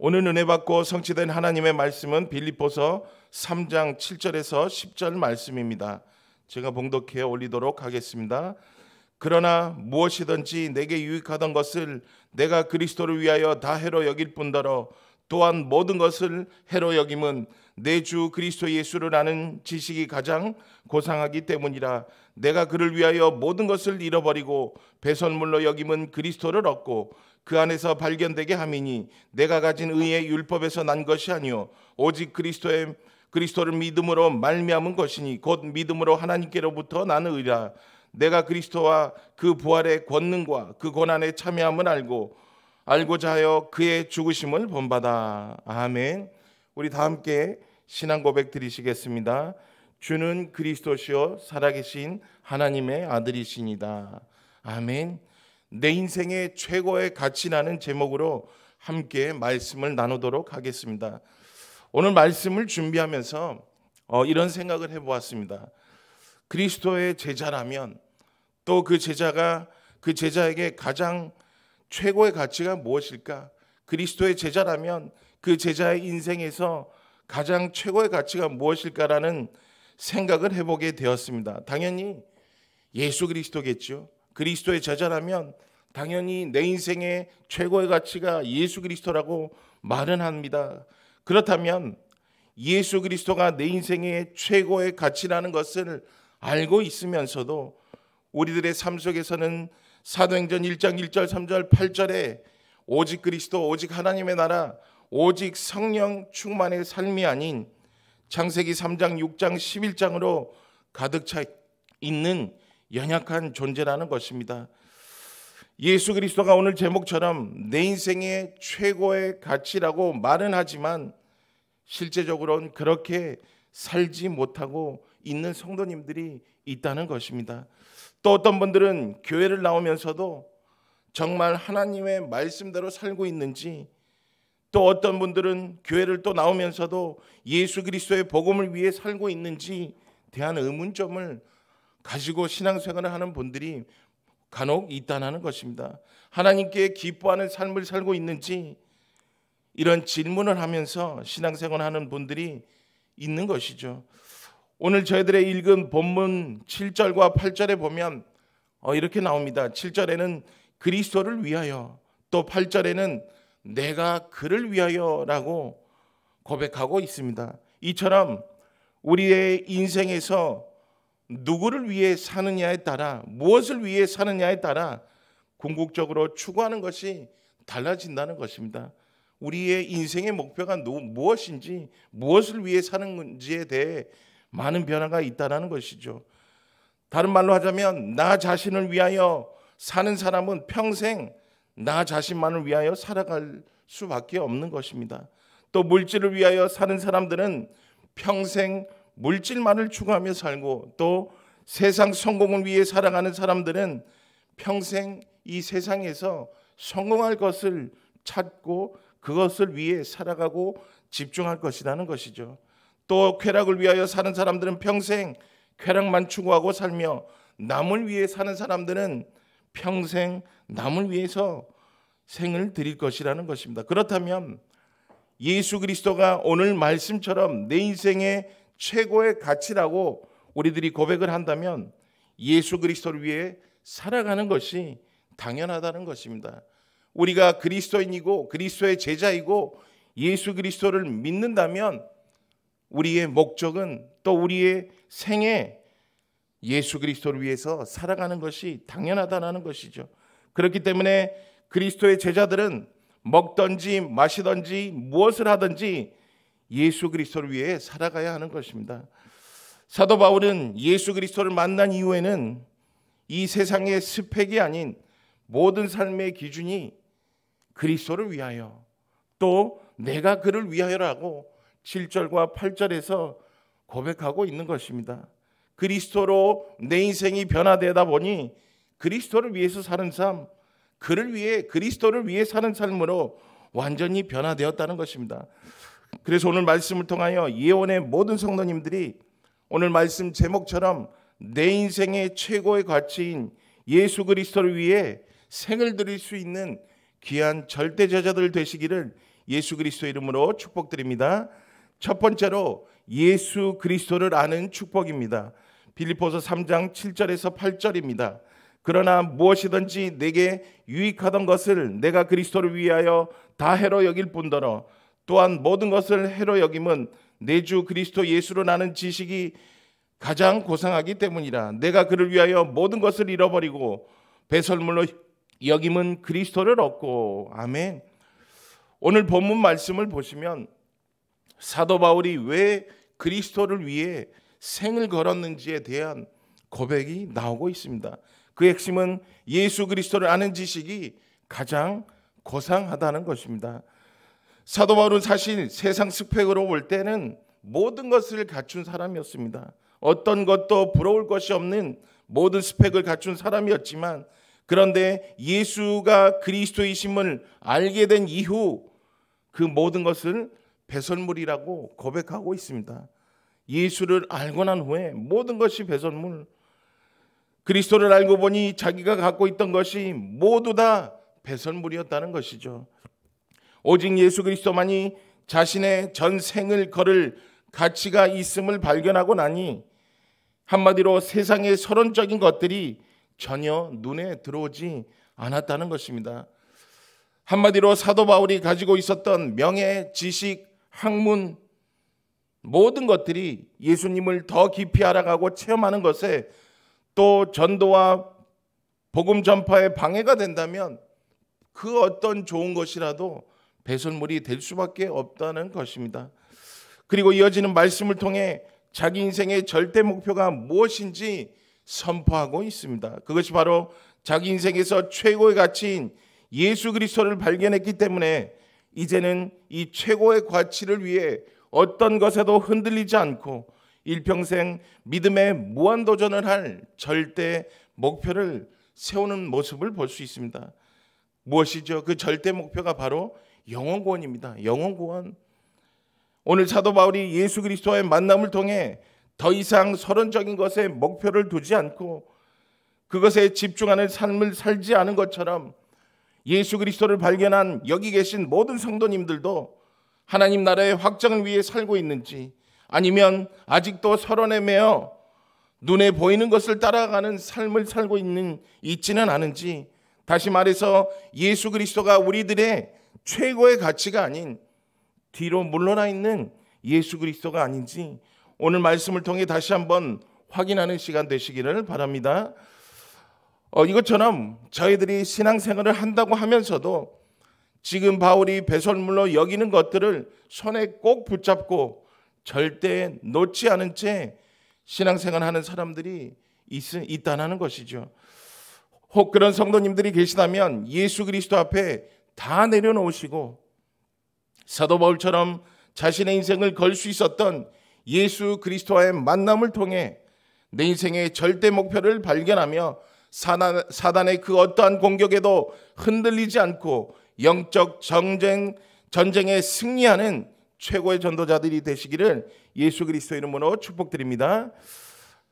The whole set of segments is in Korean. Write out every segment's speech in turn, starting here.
오늘 은혜 받고 성취된 하나님의 말씀은 빌리포서 3장 7절에서 10절 말씀입니다. 제가 봉독해 올리도록 하겠습니다. 그러나 무엇이든지 내게 유익하던 것을 내가 그리스도를 위하여 다 해로 여길 뿐더러 또한 모든 것을 해로 여김은 내 주 그리스도 예수를 아는 지식이 가장 고상하기 때문이라 내가 그를 위하여 모든 것을 잃어버리고 배선물로 여김은 그리스도를 얻고 그 안에서 발견되게 함이니 내가 가진 의의 율법에서 난 것이 아니요 오직 그리스도의 그리스도를 믿음으로 말미암은 것이니 곧 믿음으로 하나님께로부터 나는 의라 내가 그리스도와 그 부활의 권능과 그고난에 참여함을 알고 알고자 하여 그의 죽으심을 본받아 아멘. 우리 다 함께 신앙 고백 드리시겠습니다. 주는 그리스도시요 살아계신 하나님의 아들이시니다. 아멘. 내 인생의 최고의 가치라는 제목으로 함께 말씀을 나누도록 하겠습니다. 오늘 말씀을 준비하면서 어, 이런 생각을 해보았습니다. 그리스도의 제자라면 또 그 제자가 그 제자에게 가장 최고의 가치가 무엇일까? 그리스도의 제자라면 그 제자의 인생에서 가장 최고의 가치가 무엇일까라는 생각을 해보게 되었습니다. 당연히 예수 그리스도겠죠. 그리스도의 제자라면 당연히 내 인생의 최고의 가치가 예수 그리스도라고 말은 합니다. 그렇다면 예수 그리스도가 내 인생의 최고의 가치라는 것을 알고 있으면서도 우리들의 삶 속에서는 사도행전 1장 1절 3절 8절에 오직 그리스도 오직 하나님의 나라 오직 성령 충만의 삶이 아닌 창세기 3장 6장 11장으로 가득 차 있는 연약한 존재라는 것입니다. 예수 그리스도가 오늘 제목처럼 내 인생의 최고의 가치라고 말은 하지만 실제적으로는 그렇게 살지 못하고 있는 성도님들이 있다는 것입니다. 또 어떤 분들은 교회를 나오면서도 정말 하나님의 말씀대로 살고 있는지 또 어떤 분들은 교회를 또 나오면서도 예수 그리스도의 복음을 위해 살고 있는지 대한 의문점을 가지고 신앙생활을 하는 분들이 간혹 있다는 것입니다. 하나님께 기뻐하는 삶을 살고 있는지 이런 질문을 하면서 신앙생활 하는 분들이 있는 것이죠. 오늘 저희들의 읽은 본문 7절과 8절에 보면 어, 이렇게 나옵니다. 7절에는 그리스도를 위하여 또 8절에는 내가 그를 위하여라고 고백하고 있습니다. 이처럼 우리의 인생에서 누구를 위해 사느냐에 따라 무엇을 위해 사느냐에 따라 궁극적으로 추구하는 것이 달라진다는 것입니다. 우리의 인생의 목표가 무엇인지 무엇을 위해 사는지에 대해 많은 변화가 있다라는 것이죠. 다른 말로 하자면 나 자신을 위하여 사는 사람은 평생 나 자신만을 위하여 살아갈 수밖에 없는 것입니다. 또 물질을 위하여 사는 사람들은 평생 물질만을 추구하며 살고 또 세상 성공을 위해 살아가는 사람들은 평생 이 세상에서 성공할 것을 찾고 그것을 위해 살아가고 집중할 것이라는 것이죠. 또 쾌락을 위하여 사는 사람들은 평생 쾌락만 추구하고 살며 남을 위해 사는 사람들은 평생 남을 위해서 생을 드릴 것이라는 것입니다. 그렇다면 예수 그리스도가 오늘 말씀처럼 내 인생의 최고의 가치라고 우리들이 고백을 한다면 예수 그리스도를 위해 살아가는 것이 당연하다는 것입니다. 우리가 그리스도인이고 그리스도의 제자이고 예수 그리스도를 믿는다면 우리의 목적은 또 우리의 생애 예수 그리스도를 위해서 살아가는 것이 당연하다는 것이죠. 그렇기 때문에 그리스도의 제자들은 먹든지 마시든지 무엇을 하든지 예수 그리스도를 위해 살아가야 하는 것입니다. 사도 바울은 예수 그리스도를 만난 이후에는 이 세상의 스펙이 아닌 모든 삶의 기준이 그리스도를 위하여 또 내가 그를 위하여라고 7절과 8절에서 고백하고 있는 것입니다. 그리스도로 내 인생이 변화되다 보니 그리스도를 위해서 사는 삶, 그를 위해 그리스도를 위해 사는 삶으로 완전히 변화되었다는 것입니다. 그래서 오늘 말씀을 통하여 예언의 모든 성도님들이 오늘 말씀 제목처럼 내 인생의 최고의 가치인 예수 그리스도를 위해 생을 드릴 수 있는 귀한 절대 제자들 되시기를 예수 그리스도 이름으로 축복드립니다. 첫 번째로 예수 그리스도를 아는 축복입니다. 빌립보서 3장 7절에서 8절입니다. 그러나 무엇이든지 내게 유익하던 것을 내가 그리스도를 위하여 다 해로 여길 뿐더러 또한 모든 것을 해로 여김은 내주 그리스도 예수로 나는 지식이 가장 고상하기 때문이라 내가 그를 위하여 모든 것을 잃어버리고 배설물로 여김은 그리스도를 얻고 아멘. 오늘 본문 말씀을 보시면 사도 바울이 왜 그리스도를 위해 생을 걸었는지에 대한 고백이 나오고 있습니다. 그 핵심은 예수 그리스도를 아는 지식이 가장 고상하다는 것입니다. 사도 바울은 사실 세상 스펙으로 볼 때는 모든 것을 갖춘 사람이었습니다. 어떤 것도 부러울 것이 없는 모든 스펙을 갖춘 사람이었지만 그런데 예수가 그리스도이심을 알게 된 이후 그 모든 것을 배설물이라고 고백하고 있습니다. 예수를 알고 난 후에 모든 것이 배설물. 그리스도를 알고 보니 자기가 갖고 있던 것이 모두 다 배설물이었다는 것이죠. 오직 예수 그리스도만이 자신의 전 생을 걸을 가치가 있음을 발견하고 나니 한마디로 세상의 서론적인 것들이 전혀 눈에 들어오지 않았다는 것입니다. 한마디로 사도 바울이 가지고 있었던 명예, 지식, 학문 모든 것들이 예수님을 더 깊이 알아가고 체험하는 것에 또 전도와 복음 전파에 방해가 된다면 그 어떤 좋은 것이라도 배설물이 될 수밖에 없다는 것입니다. 그리고 이어지는 말씀을 통해 자기 인생의 절대 목표가 무엇인지 선포하고 있습니다. 그것이 바로 자기 인생에서 최고의 가치인 예수 그리스도를 발견했기 때문에 이제는 이 최고의 가치를 위해 어떤 것에도 흔들리지 않고 일평생 믿음의 무한 도전을 할 절대 목표를 세우는 모습을 볼 수 있습니다. 무엇이죠? 그 절대 목표가 바로 영원 구원입니다. 영원 구 오늘 사도 바울이 예수 그리스도와의 만남을 통해 더 이상 서론적인 것에 목표를 두지 않고 그것에 집중하는 삶을 살지 않은 것처럼 예수 그리스도를 발견한 여기 계신 모든 성도님들도 하나님 나라의 확정을 위해 살고 있는지 아니면 아직도 서론에 매어 눈에 보이는 것을 따라가는 삶을 살고 있는 있지는 않은지 다시 말해서 예수 그리스도가 우리들의 최고의 가치가 아닌 뒤로 물러나 있는 예수 그리스도가 아닌지 오늘 말씀을 통해 다시 한번 확인하는 시간 되시기를 바랍니다. 어, 이것처럼 저희들이 신앙생활을 한다고 하면서도 지금 바울이 배설물로 여기는 것들을 손에 꼭 붙잡고 절대 놓지 않은 채 신앙생활 하는 사람들이 있, 있다는 것이죠. 혹 그런 성도님들이 계시다면 예수 그리스도 앞에 다 내려놓으시고 사도 바울처럼 자신의 인생을 걸 수 있었던 예수 그리스도와의 만남을 통해 내 인생의 절대 목표를 발견하며 사단, 사단의 그 어떠한 공격에도 흔들리지 않고 영적 정쟁 전쟁에 승리하는 최고의 전도자들이 되시기를 예수 그리스도 이름으로 축복드립니다.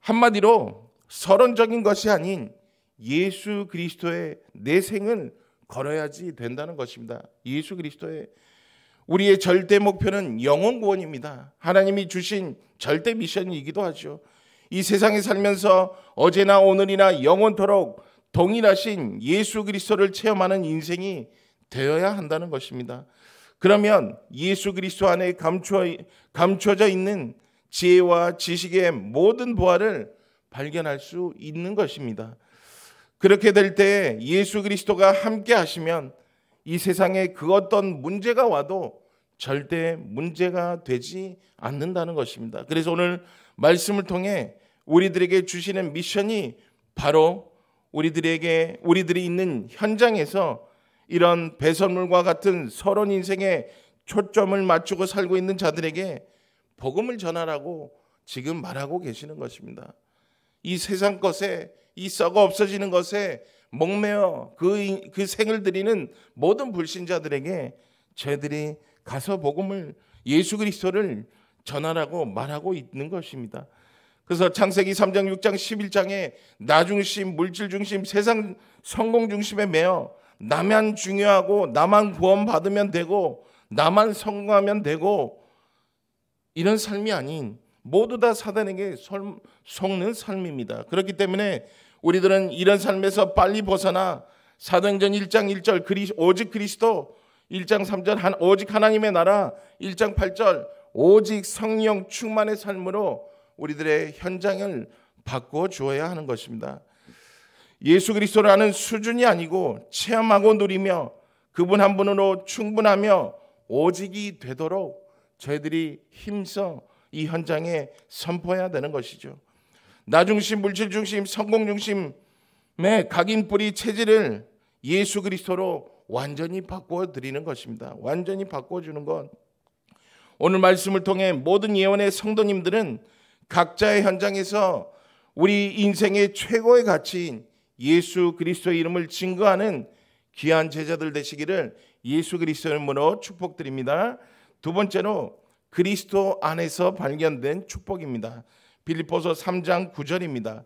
한마디로 서론적인 것이 아닌 예수 그리스도의 내 생을 걸어야지 된다는 것입니다. 예수 그리스도의 우리의 절대 목표는 영원 구원입니다. 하나님이 주신 절대 미션이기도 하죠. 이 세상에 살면서 어제나 오늘이나 영원토록 동일하신 예수 그리스도를 체험하는 인생이 되어야 한다는 것입니다. 그러면 예수 그리스도 안에 감추어, 져 있는 지혜와 지식의 모든 보화를 발견할 수 있는 것입니다. 그렇게 될 때 예수 그리스도가 함께 하시면 이 세상에 그 어떤 문제가 와도 절대 문제가 되지 않는다는 것입니다. 그래서 오늘 말씀을 통해 우리들에게 주시는 미션이 바로 우리들에게 우리들이 있는 현장에서 이런 배선물과 같은 서론 인생에 초점을 맞추고 살고 있는 자들에게 복음을 전하라고 지금 말하고 계시는 것입니다. 이 세상 것에 이 썩어 없어지는 것에 목매어 그, 그 생을 드리는 모든 불신자들에게 저들이 가서 복음을 예수 그리스도를 전하라고 말하고 있는 것입니다. 그래서 창세기 3장 6장 11장에 나 중심, 물질 중심, 세상 성공 중심에 매어 나만 중요하고 나만 구원 받으면 되고 나만 성공하면 되고 이런 삶이 아닌 모두 다 사단에게 속는 삶입니다. 그렇기 때문에 우리들은 이런 삶에서 빨리 벗어나 사도행전 1장 1절 그리, 오직 그리스도 1장 3절 한, 오직 하나님의 나라 1장 8절 오직 성령 충만의 삶으로 우리들의 현장을 바꿔 주어야 하는 것입니다. 예수 그리스도라는 수준이 아니고 체험하고 누리며 그분 한 분으로 충분하며 오직이 되도록 저희들이 힘써 이 현장에 선포해야 되는 것이죠. 나 중심, 물질 중심, 성공 중심의 각인 뿌리 체질을 예수 그리스도로 완전히 바꿔 드리는 것입니다. 완전히 바꿔 주는 것. 오늘 말씀을 통해 모든 예언의 성도님들은 각자의 현장에서 우리 인생의 최고의 가치인 예수 그리스도의 이름을 증거하는 귀한 제자들 되시기를 예수 그리스도의 이름으로 축복드립니다. 두 번째로 그리스도 안에서 발견된 축복입니다. 빌리포서 3장 9절입니다.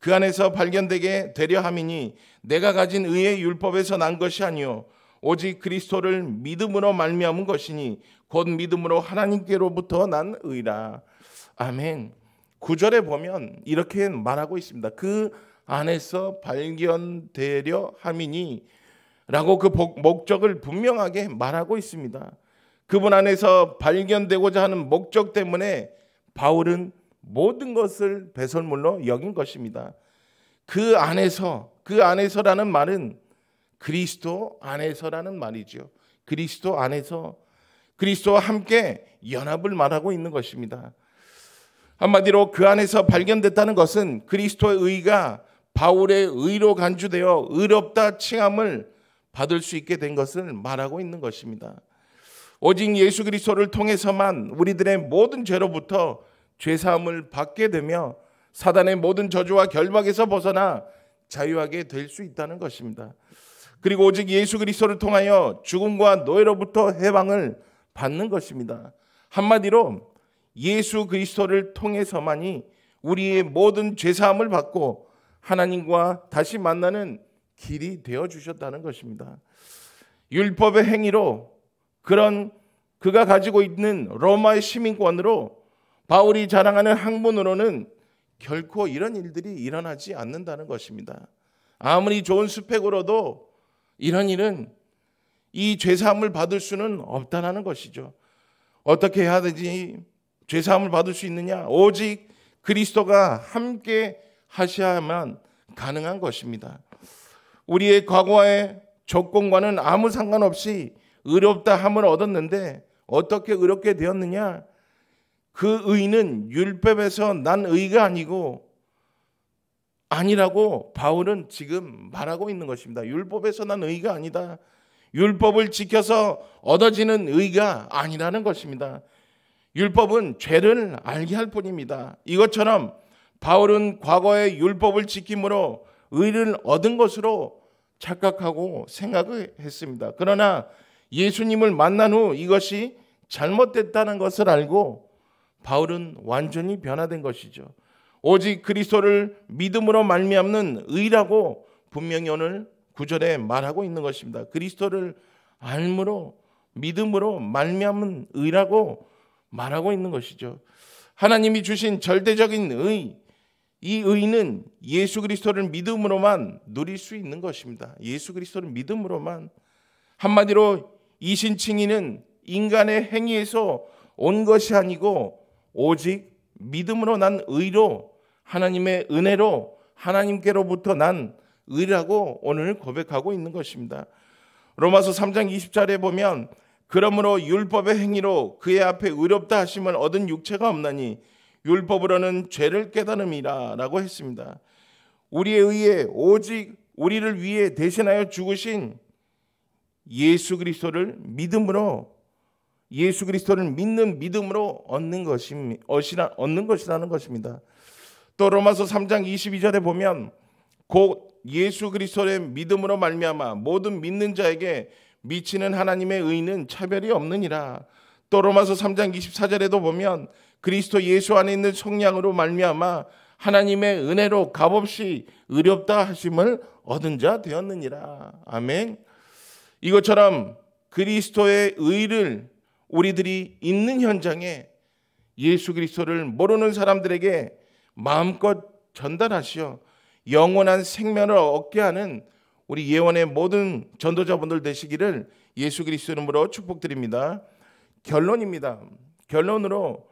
그 안에서 발견되게 되려 함이니 내가 가진 의의 율법에서 난 것이 아니요 오직 그리스도를 믿음으로 말미암은 것이니 곧 믿음으로 하나님께로부터 난 의라. 아멘. 9절에 보면 이렇게 말하고 있습니다. 그 안에서 발견되려 함이니 라고 그 목적을 분명하게 말하고 있습니다. 그분 안에서 발견되고자 하는 목적 때문에 바울은 모든 것을 배설물로 여긴 것입니다. 그 안에서 그 안에서라는 말은 그리스도 안에서라는 말이죠. 그리스도 안에서 그리스도와 함께 연합을 말하고 있는 것입니다. 한마디로 그 안에서 발견됐다는 것은 그리스도의 의가 바울의 의로 간주되어 의롭다 칭함을 받을 수 있게 된 것을 말하고 있는 것입니다. 오직 예수 그리스도를 통해서만 우리들의 모든 죄로부터 죄사함을 받게 되며 사단의 모든 저주와 결박에서 벗어나 자유하게 될 수 있다는 것입니다. 그리고 오직 예수 그리스도를 통하여 죽음과 노예로부터 해방을 받는 것입니다. 한마디로 예수 그리스도를 통해서만이 우리의 모든 죄사함을 받고 하나님과 다시 만나는 길이 되어 주셨다는 것입니다. 율법의 행위로 그런 그가 가지고 있는 로마의 시민권으로 바울이 자랑하는 학문으로는 결코 이런 일들이 일어나지 않는다는 것입니다. 아무리 좋은 스펙으로도 이런 일은 이 죄사함을 받을 수는 없다는 것이죠. 어떻게 해야 되지? 죄사함을 받을 수 있느냐? 오직 그리스도가 함께 하셔야만 가능한 것입니다. 우리의 과거의 조건과는 아무 상관없이 의롭다 함을 얻었는데 어떻게 의롭게 되었느냐? 그 의는 율법에서 난 의가 아니고 아니라고 바울은 지금 말하고 있는 것입니다. 율법에서 난 의가 아니다. 율법을 지켜서 얻어지는 의가 아니라는 것입니다. 율법은 죄를 알게 할 뿐입니다. 이것처럼 바울은 과거의 율법을 지킴으로 의를 얻은 것으로 착각하고 생각을 했습니다. 그러나 예수님을 만난 후 이것이 잘못됐다는 것을 알고 바울은 완전히 변화된 것이죠. 오직 그리스도를 믿음으로 말미암는 의라고 분명히 오늘 구절에 말하고 있는 것입니다. 그리스도를 알므로 믿음으로 말미암은 의라고 말하고 있는 것이죠. 하나님이 주신 절대적인 의, 이 의는 예수 그리스도를 믿음으로만 누릴 수 있는 것입니다. 예수 그리스도를 믿음으로만 한마디로 이신칭의는 인간의 행위에서 온 것이 아니고 오직 믿음으로 난 의로 하나님의 은혜로 하나님께로부터 난 의라고 오늘 고백하고 있는 것입니다. 로마서 3장 20절에 보면 그러므로 율법의 행위로 그의 앞에 의롭다 하심을 얻은 육체가 없나니 율법으로는 죄를 깨달음이라라고 했습니다. 우리에 의해 오직 우리를 위해 대신하여 죽으신 예수 그리스도를 믿음으로 예수 그리스도를 믿는 믿음으로 얻는 것입 얻는 것이라는 것입니다. 또 로마서 3장 22절에 보면 곧 예수 그리스도의 믿음으로 말미암아 모든 믿는 자에게 미치는 하나님의 의는 차별이 없느니라. 또 로마서 3장 24절에도 보면 그리스도 예수 안에 있는 성량으로 말미암아 하나님의 은혜로 값없이 의롭다 하심을 얻은 자 되었느니라. 아멘. 이것처럼 그리스도의 의를 우리들이 있는 현장에 예수 그리스도를 모르는 사람들에게 마음껏 전달하시어 영원한 생명을 얻게 하는 우리 예원의 모든 전도자분들 되시기를 예수 그리스도 이름으로 축복드립니다. 결론입니다. 결론으로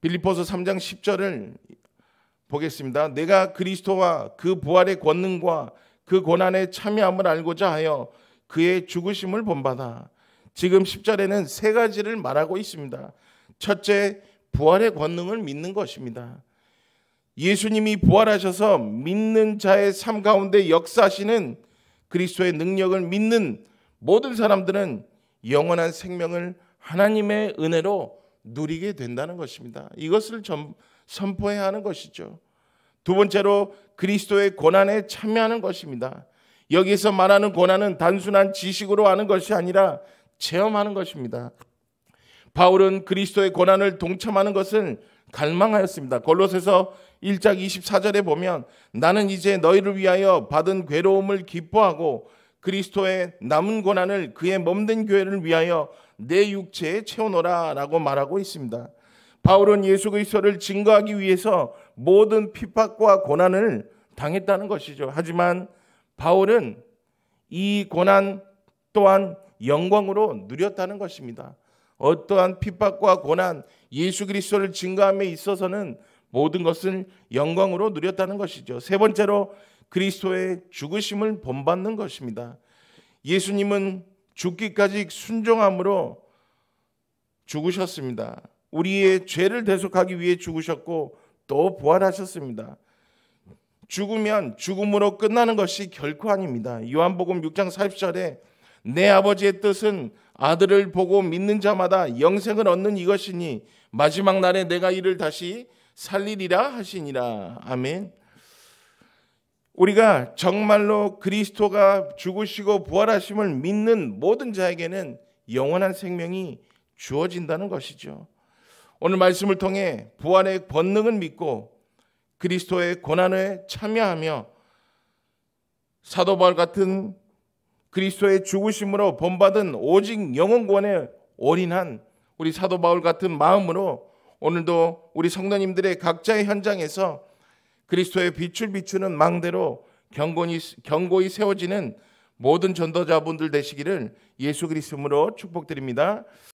빌립보서 3장 10절을 보겠습니다. 내가 그리스도와 그 부활의 권능과 그 고난의 참여함을 알고자 하여 그의 죽으심을 본받아 지금 10절에는 세 가지를 말하고 있습니다. 첫째, 부활의 권능을 믿는 것입니다. 예수님이 부활하셔서 믿는 자의 삶 가운데 역사하시는 그리스도의 능력을 믿는 모든 사람들은 영원한 생명을 하나님의 은혜로 누리게 된다는 것입니다. 이것을 선포해야 하는 것이죠. 두 번째로 그리스도의 고난에 참여하는 것입니다. 여기서 말하는 고난은 단순한 지식으로 하는 것이 아니라 체험하는 것입니다. 바울은 그리스도의 고난을 동참하는 것을 갈망하였습니다. 골로새서 1장 24절에 보면 나는 이제 너희를 위하여 받은 괴로움을 기뻐하고 그리스도의 남은 고난을 그의 몸된 교회를 위하여 내 육체에 채워놓라라고 말하고 있습니다. 바울은 예수 그리스도를 증거하기 위해서 모든 핍박과 고난을 당했다는 것이죠. 하지만 바울은 이 고난 또한 영광으로 누렸다는 것입니다. 어떠한 핍박과 고난, 예수 그리스도를 증거함에 있어서는 모든 것을 영광으로 누렸다는 것이죠. 세 번째로 그리스도의 죽으심을 본받는 것입니다. 예수님은 죽기까지 순종함으로 죽으셨습니다. 우리의 죄를 대속하기 위해 죽으셨고 또 부활하셨습니다. 죽으면 죽음으로 끝나는 것이 결코 아닙니다. 요한복음 6장 40절에 내 아버지의 뜻은 아들을 보고 믿는 자마다 영생을 얻는 이것이니 마지막 날에 내가 이를 다시 살리리라 하시니라. 아멘. 우리가 정말로 그리스도가 죽으시고 부활하심을 믿는 모든 자에게는 영원한 생명이 주어진다는 것이죠. 오늘 말씀을 통해 부활의 본능을 믿고 그리스도의 고난에 참여하며 사도 바울 같은 그리스도의 죽으심으로 본받은 오직 영혼권에 올인한 우리 사도 바울 같은 마음으로 오늘도 우리 성도님들의 각자의 현장에서 그리스도의 빛을 비추는 망대로 경고히, 경고히 세워지는 모든 전도자분들 되시기를 예수 그리스도로 축복드립니다.